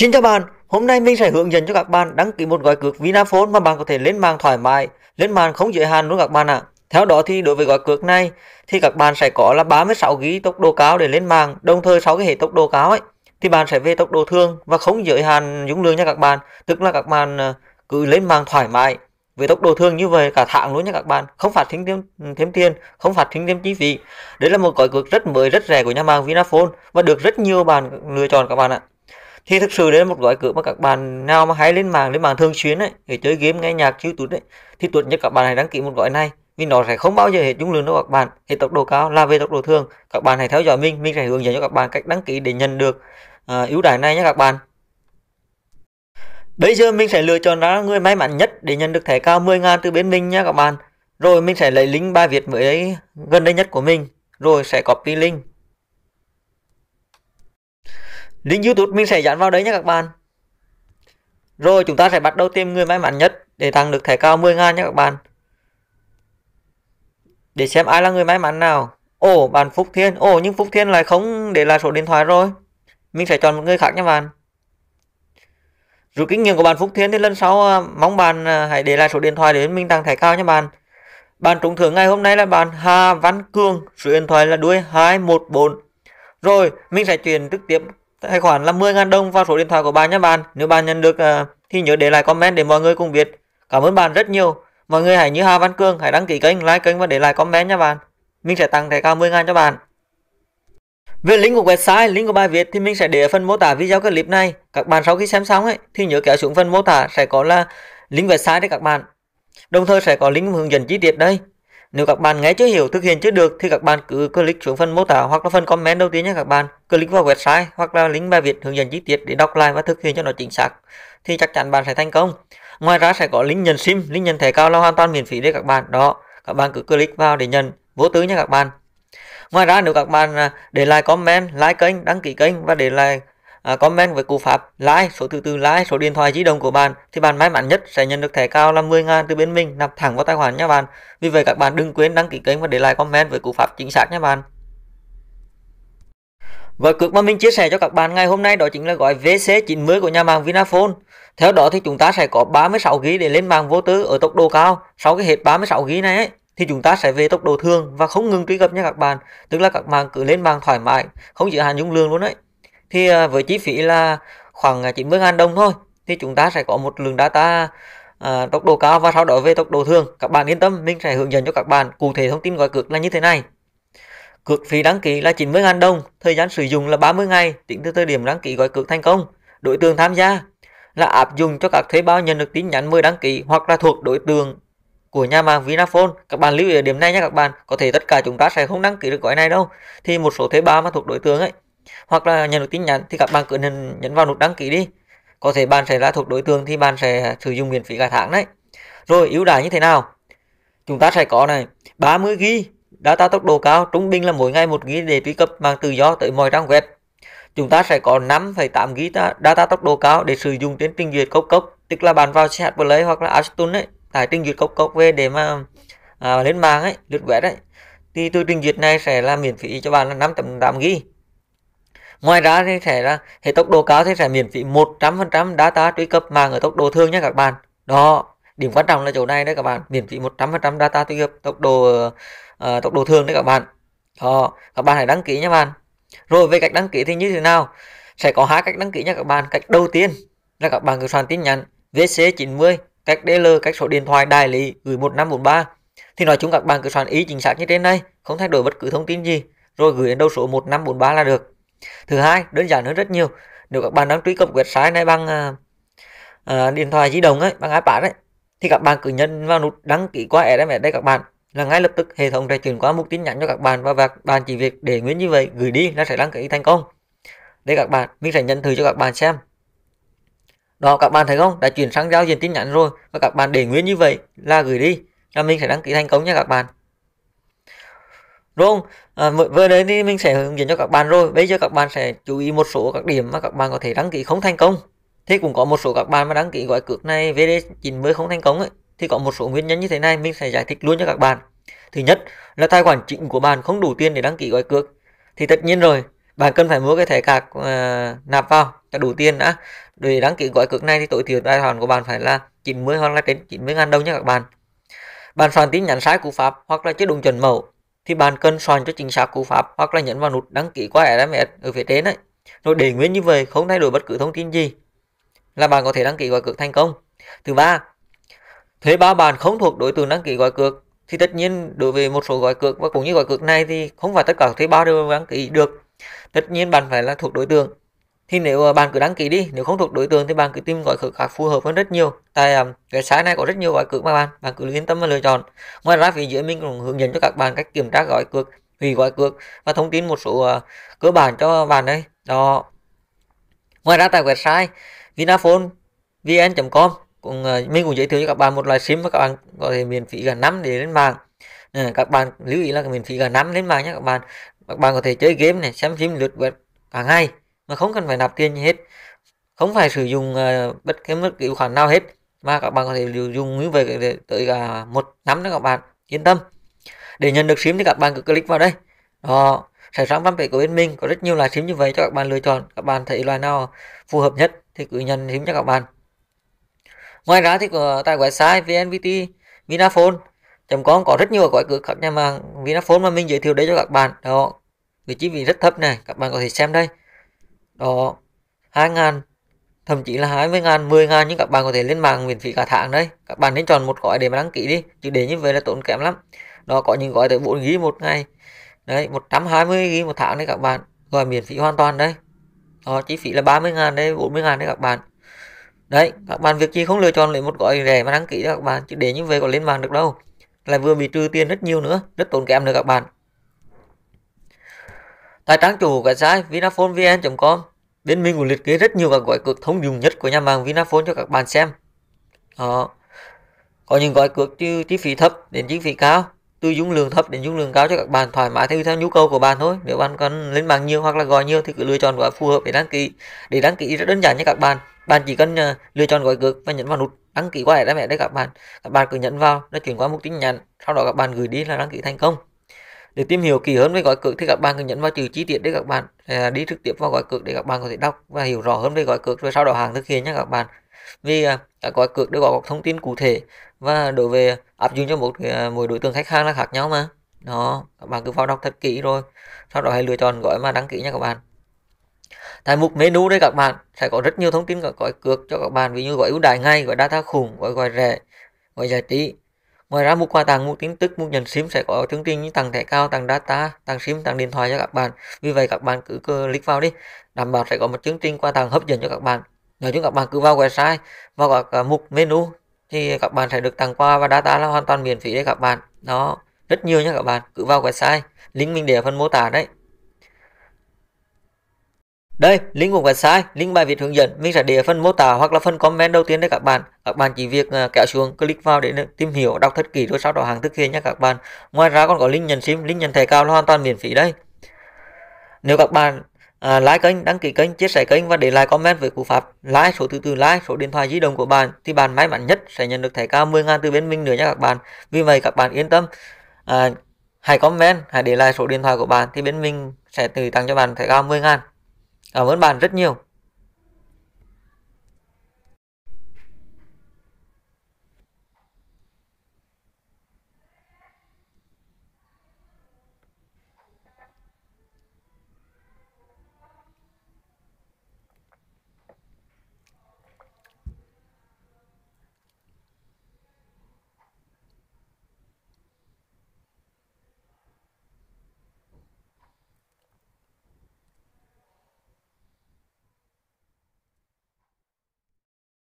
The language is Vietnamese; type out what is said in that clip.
Xin chào bạn, hôm nay mình sẽ hướng dẫn cho các bạn đăng ký một gói cước Vinaphone mà bạn có thể lên mạng thoải mái, lên mạng không giới hạn luôn các bạn ạ. À. Theo đó thì đối với gói cước này thì các bạn sẽ có là 36 GB tốc độ cao để lên mạng, đồng thời 6 cái hệ tốc độ cao ấy thì bạn sẽ về tốc độ thường và không giới hạn dung lượng nha các bạn, tức là các bạn ờ, cứ lên mạng thoải mái với tốc độ thường như vậy cả tháng luôn nha các bạn không phát sinh thêm, thêm tiền không phát sinh thêm chi phí đấy là một gói cược rất mới rất rẻ của nhà mạng Vinaphone và được rất nhiều bạn lựa chọn các bạn ạ thì thực sự đấy là một gói cửa mà các bạn nào mà hay lên mạng lên mạng thường xuyên ấy để chơi game nghe nhạc chiếu youtube đấy thì tốt nhất các bạn hãy đăng ký một gói này vì nó sẽ không bao giờ hết dung lượng đâu các bạn hệ tốc độ cao là về tốc độ thường các bạn hãy theo dõi mình mình sẽ hướng dẫn cho các bạn cách đăng ký để nhận được uh, ưu đãi này nhé các bạn bây giờ mình sẽ lựa chọn ra người may mắn nhất để nhận được thẻ cao 10 ngàn từ bên mình nhé các bạn rồi mình sẽ lấy link bài viết mới gần đây nhất của mình rồi sẽ copy link Link YouTube mình sẽ dán vào đấy nhé các bạn. Rồi chúng ta sẽ bắt đầu tìm người may mắn nhất để tăng được thẻ cao 10 ngàn nhé các bạn. Để xem ai là người may mắn nào. Ồ, bạn Phúc Thiên. Ồ, nhưng Phúc Thiên lại không để lại số điện thoại rồi. Mình sẽ chọn một người khác nha bạn. Rút kinh nghiệm của bạn Phúc Thiên thì lần sau à, mong bạn à, hãy để lại số điện thoại để mình tăng thẻ cao nha bạn. Bạn trúng thưởng ngày hôm nay là bạn Hà Văn Cương, số điện thoại là đuôi 214. Rồi, mình sẽ chuyển trực tiếp tài khoản là 10 ngàn đồng vào số điện thoại của bạn nhé bạn. Nếu bạn nhận được ờ, thì nhớ để lại comment để mọi người cùng biết. Cảm ơn bạn rất nhiều. Mọi người hãy như Hà Văn cương hãy đăng ký kênh, like kênh và để lại comment nhé bạn. Mình sẽ tặng thẻ cao 10 ngàn cho bạn. Về link của website, link của bài viết thì mình sẽ để ở phần mô tả video clip này. Các bạn sau khi xem xong ấy thì nhớ kéo xuống phần mô tả sẽ có là link website đấy các bạn. Đồng thời sẽ có link hướng dẫn chi tiết đây. Nếu các bạn nghe chưa hiểu thực hiện chưa được thì các bạn cứ click xuống phần mô tả hoặc là phần comment đầu tiên nhé các bạn. Click vào website hoặc là link bài viết hướng dẫn chi tiết để đọc lại và thực hiện cho nó chính xác thì chắc chắn bạn sẽ thành công. Ngoài ra sẽ có link nhận sim, link nhận thẻ cao là hoàn toàn miễn phí đấy các bạn. Đó, các bạn cứ click vào để nhận vô tư nhé các bạn. Ngoài ra nếu các bạn à, để lại comment, like kênh, đăng ký kênh và để lại à, comment với cú pháp lãi like, số thứ tư lãi like, số điện thoại di động của bạn thì bạn may mắn nhất sẽ nhận được thẻ cao là 10 ngàn từ bên mình nạp thẳng vào tài khoản nha bạn vì vậy các bạn đừng quên đăng ký kênh và để lại comment với cú pháp chính xác nha bạn Gói cước mà mình chia sẻ cho các bạn ngày hôm nay đó chính là gói VC90 của nhà mạng Vinaphone. Theo đó thì chúng ta sẽ có 36GB để lên mạng vô tư ở tốc độ cao. Sau cái hết 36GB này ấy, thì chúng ta sẽ về tốc độ thường và không ngừng truy cập nha các bạn. Tức là các bạn cứ lên mạng thoải mái, không giới hạn dung lượng luôn đấy thì ờ, với chi phí là khoảng 90 ờ, ngàn đồng thôi thì chúng ta sẽ có một lượng data à, tốc độ cao và sau đó về tốc độ thường các bạn yên tâm mình sẽ hướng dẫn cho các bạn cụ thể thông tin gói cược là như thế này cược phí đăng ký là 90 ngàn đồng thời gian sử dụng là 30 ngày tính từ thời điểm đăng ký gói cược thành công đối tượng tham gia là áp dụng cho các thuê bao nhận được tin nhắn mới đăng ký hoặc là thuộc đối tượng của nhà mạng Vinaphone. Các bạn lưu ý ở điểm này nha các bạn. Có thể tất cả chúng ta sẽ không đăng ký được gói này đâu. Thì một số thuê bao mà thuộc đối tượng ấy hoặc là nhận được tin nhắn thì các bạn cứ nhấn, nhấn vào nút đăng ký đi có thể bạn sẽ ra thuộc đối tượng thì bạn sẽ sử dụng miễn phí cả tháng đấy rồi ưu đãi như thế nào chúng ta sẽ có này 30 g data tốc độ cao trung bình là mỗi ngày 1 g để truy cập mạng tự do tới mọi trang web chúng ta sẽ có 5,8 g data tốc độ cao để sử dụng trên trình duyệt cốc cốc tức là bạn vào CH Play hoặc là Astun ấy tải trình duyệt cốc cốc về để mà à, lên mạng ấy lướt web đấy thì từ trình duyệt này sẽ là miễn phí cho bạn là 5.8 g ngoài ra thì sẽ là hệ tốc độ cao thì sẽ miễn phí 100% data truy cập mạng ở tốc độ thường nha các bạn đó điểm quan trọng là chỗ này đấy các bạn miễn phí 100% data truy cập tốc độ uh, tốc độ thường đấy các bạn đó các bạn hãy đăng ký nha bạn rồi về cách đăng ký thì như thế nào sẽ có hai cách đăng ký nha các bạn cách đầu tiên là các bạn cứ soạn tin nhắn VC90 cách DL cách số điện thoại đại lý gửi 1543 thì nói chung các bạn cứ soạn ý chính xác như trên đây không thay đổi bất cứ thông tin gì rồi gửi đến đâu số 1543 là được thứ hai đơn giản hơn rất nhiều nếu các bạn đang truy cập website này bằng à, điện thoại di động ấy bằng ipad ấy thì các bạn cứ nhấn vào nút đăng ký qua SMS đây các bạn là ngay lập tức hệ thống sẽ chuyển qua mục tin nhắn cho các bạn và các bạn chỉ việc để nguyên như vậy gửi đi là sẽ đăng ký thành công đây các bạn mình sẽ nhận thử cho các bạn xem đó các bạn thấy không đã chuyển sang giao diện tin nhắn rồi và các bạn để nguyên như vậy là gửi đi là mình sẽ đăng ký thành công nha các bạn đúng không à, vừa đến thì mình sẽ hướng dẫn cho các bạn rồi bây giờ các bạn sẽ chú ý một số các điểm mà các bạn có thể đăng ký không thành công thì cũng có một số các bạn mà đăng ký gói cược này VD90 không thành công ấy thì có một số nguyên nhân như thế này mình sẽ giải thích luôn cho các bạn thứ nhất là tài khoản chính của bạn không đủ tiền để đăng ký gói cược. thì tất nhiên rồi bạn cần phải mua cái thẻ cạc uh, nạp vào cho đủ tiền đã để đăng ký gói cược này thì tối thiểu tài khoản của bạn phải là 90 hoặc là trên 90 ngàn đồng nha các bạn bạn soạn tin nhắn sai cú pháp hoặc là chưa đúng chuẩn mẫu thì bạn cần soạn cho chính xác cú pháp hoặc là nhấn vào nút đăng ký qua SMS ở phía trên đấy Rồi để nguyên như vậy không thay đổi bất cứ thông tin gì là bạn có thể đăng ký gọi cược thành công. Thứ ba, thuế bao bạn không thuộc đối tượng đăng ký gọi cược thì tất nhiên đối với một số gói cược và cũng như gói cược này thì không phải tất cả thuê bao đều đăng ký được tất nhiên bạn phải là thuộc đối tượng thì nếu ờ, bạn cứ đăng ký đi nếu không thuộc đối tượng thì bạn cứ tìm gọi khử khác phù hợp hơn rất nhiều tại um, cái site này có rất nhiều gọi cước mà bạn bạn cứ yên tâm và lựa chọn ngoài ra phía dưới mình cũng hướng dẫn cho các bạn cách kiểm tra gọi cước hủy gọi cước và thông tin một số uh, cơ bản cho bạn đấy đó ngoài ra tại website vinaphone vn.com cũng uh, mình cũng giới thiệu cho các bạn một loại sim mà các bạn có thể miễn phí gần năm để lên mạng à, các bạn lưu ý là miễn phí gần năm lên mạng nhé các bạn các bạn có thể chơi game này xem phim lượt web cả ngày mà không cần phải nạp tiền gì hết không phải sử dụng uh, bất cứ mức điều khoản nào hết mà các bạn có thể sử dụng như vậy để tới cả một năm đó các bạn yên tâm để nhận được sim thì các bạn cứ click vào đây đó sẽ sáng fanpage của bên mình có rất nhiều loại sim như vậy cho các bạn lựa chọn các bạn thấy loại nào phù hợp nhất thì cứ nhận sim cho các bạn ngoài ra thì của tại website vnvt vinaphone com có rất nhiều gói cửa khác nhà mà vinaphone mà mình giới thiệu đấy cho các bạn đó vị trí vị rất thấp này các bạn có thể xem đây đó 2 ngàn thậm chí là 20 ngàn 10 ngàn nhưng các bạn có thể lên mạng miễn phí cả tháng đấy các bạn nên chọn một gói để mà đăng ký đi chứ để như vậy là tốn kém lắm đó có những gói tới 4 ghi một ngày đấy 120 ghi một tháng đấy các bạn gọi miễn phí hoàn toàn đấy đó chi phí là 30 ngàn đấy 40 ngàn đấy các bạn đấy các bạn việc gì không lựa chọn lấy một gói rẻ mà đăng ký đó các bạn chứ để như vậy còn lên mạng được đâu lại vừa bị trừ tiền rất nhiều nữa rất tốn kém nữa các bạn Tại trang chủ cái vinaphone vn com bên mình cũng liệt kê rất nhiều các gói cược thông dụng nhất của nhà mạng Vinaphone cho các bạn xem. Đó. Có những gói cược từ chi phí thấp đến chi phí cao, từ dung lượng thấp đến dung lượng cao cho các bạn thoải mái theo theo nhu cầu của bạn thôi. Nếu bạn cần lên mạng nhiều hoặc là gọi nhiều thì cứ lựa chọn gói phù hợp để đăng ký. Để đăng ký rất đơn giản nha các bạn. Bạn chỉ cần ờ, lựa chọn gói cược và nhấn vào nút đăng ký qua SMS đây các bạn. Các bạn cứ nhấn vào, nó chuyển qua mục tin nhắn, sau đó các bạn gửi đi là đăng ký thành công để tìm hiểu kỹ hơn về gói cược thì các bạn cứ nhấn vào chữ chi tiết để các bạn à, đi trực tiếp vào gói cược để các bạn có thể đọc và hiểu rõ hơn về gói cược rồi sau đó hàng thực hiện nhé các bạn vì à, các gói cước đều có thông tin cụ thể và đối với áp dụng cho một à, mỗi đối tượng khách hàng là khác nhau mà đó các bạn cứ vào đọc thật kỹ rồi sau đó hãy lựa chọn gói mà đăng ký nha các bạn tại mục menu đây các bạn sẽ có rất nhiều thông tin các gói cược cho các bạn ví như gói ưu đãi ngay gói data khủng gói gói rẻ gói giải trí Ngoài ra mua quà tặng, mua tin tức, mua nhận SIM sẽ có chương trình như tặng thẻ cao, tặng data, tặng SIM, tặng điện thoại cho các bạn. Vì vậy các bạn cứ click vào đi, đảm bảo sẽ có một chương trình quà tặng hấp dẫn cho các bạn. Nói chúng các bạn cứ vào website, vào các à, mục menu thì các bạn sẽ được tặng quà và data là hoàn toàn miễn phí đấy các bạn. Đó, rất nhiều nha các bạn, cứ vào website, link mình để ở phần mô tả đấy. Đây, link của website, link bài viết hướng dẫn mình sẽ để phần mô tả hoặc là phần comment đầu tiên đấy các bạn. Các bạn chỉ việc à, kéo xuống, click vào để tìm hiểu, đọc thật kỹ rồi sau đó hàng thực hiện nha các bạn. Ngoài ra còn có link nhận sim, link nhận thẻ cao hoàn toàn miễn phí đây. Nếu các bạn à, like kênh, đăng ký kênh, chia sẻ kênh và để lại comment với cụ pháp like số thứ tư, like số điện thoại di động của bạn thì bạn may mắn nhất sẽ nhận được thẻ cao 10 ngàn từ bên mình nữa nha các bạn. Vì vậy các bạn yên tâm. À, hãy comment, hãy để lại số điện thoại của bạn thì bên mình sẽ tự tặng cho bạn thẻ cao 10 ngàn. Cảm ơn bạn rất nhiều.